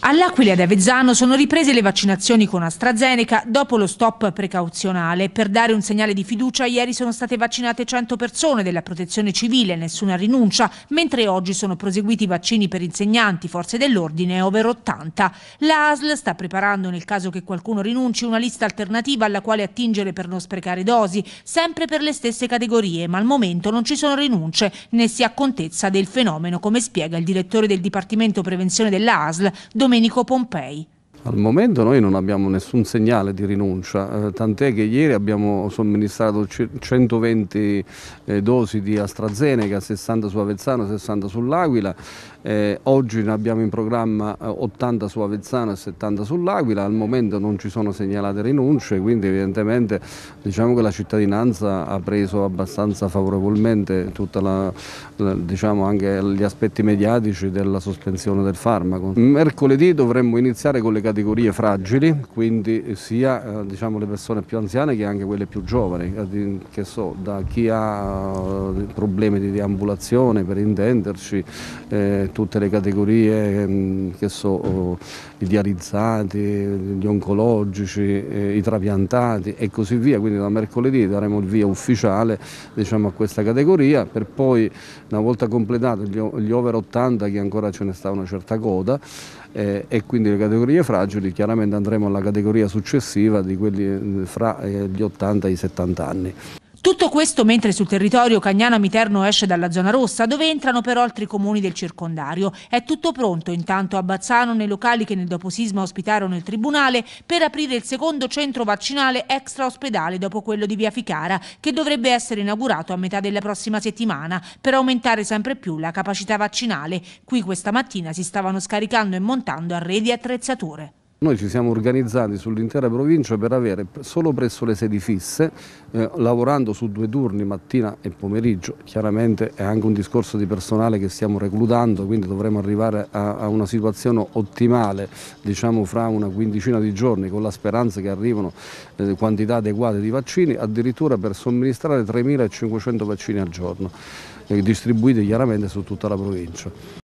All'Aquila e ad Avezzano sono riprese le vaccinazioni con AstraZeneca dopo lo stop precauzionale. Per dare un segnale di fiducia, ieri sono state vaccinate 100 persone della protezione civile, nessuna rinuncia, mentre oggi sono proseguiti i vaccini per insegnanti, forze dell'ordine over 80. La ASL sta preparando, nel caso che qualcuno rinunci, una lista alternativa alla quale attingere per non sprecare dosi, sempre per le stesse categorie, ma al momento non ci sono rinunce né si ha contezza del fenomeno, come spiega il direttore del Dipartimento Prevenzione della ASL, Domenico Pompei. Al momento noi non abbiamo nessun segnale di rinuncia, eh, tant'è che ieri abbiamo somministrato 120 eh, dosi di AstraZeneca, 60 su Avezzano, 60 sull'Aquila, eh, oggi ne abbiamo in programma 80 su Avezzano e 70 sull'Aquila, al momento non ci sono segnalate rinunce, quindi evidentemente diciamo che la cittadinanza ha preso abbastanza favorevolmente la, la, diciamo anche gli aspetti mediatici della sospensione del farmaco. Mercoledì dovremmo iniziare con le categorie categorie fragili, quindi sia eh, diciamo, le persone più anziane che anche quelle più giovani, eh, che so, da chi ha eh, problemi di deambulazione per intenderci, eh, tutte le categorie ehm, che so, oh, i dializzati, gli oncologici, eh, i trapiantati e così via, quindi da mercoledì daremo il via ufficiale diciamo, a questa categoria per poi una volta completato gli, gli over 80 che ancora ce ne sta una certa coda e quindi le categorie fragili fragili, chiaramente andremo alla categoria successiva di quelli eh, fra eh, gli 80 e i 70 anni. Tutto questo mentre sul territorio Cagnano miterno esce dalla zona rossa, dove entrano però altri comuni del circondario. È tutto pronto intanto a Bazzano, nei locali che nel doposisma ospitarono il Tribunale, per aprire il secondo centro vaccinale extra ospedale dopo quello di Via Ficara, che dovrebbe essere inaugurato a metà della prossima settimana, per aumentare sempre più la capacità vaccinale. Qui questa mattina si stavano scaricando e montando arredi e attrezzature. Noi ci siamo organizzati sull'intera provincia per avere solo presso le sedi fisse, eh, lavorando su due turni, mattina e pomeriggio, chiaramente è anche un discorso di personale che stiamo reclutando, quindi dovremo arrivare a, a una situazione ottimale diciamo, fra una quindicina di giorni con la speranza che arrivino eh, quantità adeguate di vaccini, addirittura per somministrare 3.500 vaccini al giorno, eh, distribuiti chiaramente su tutta la provincia.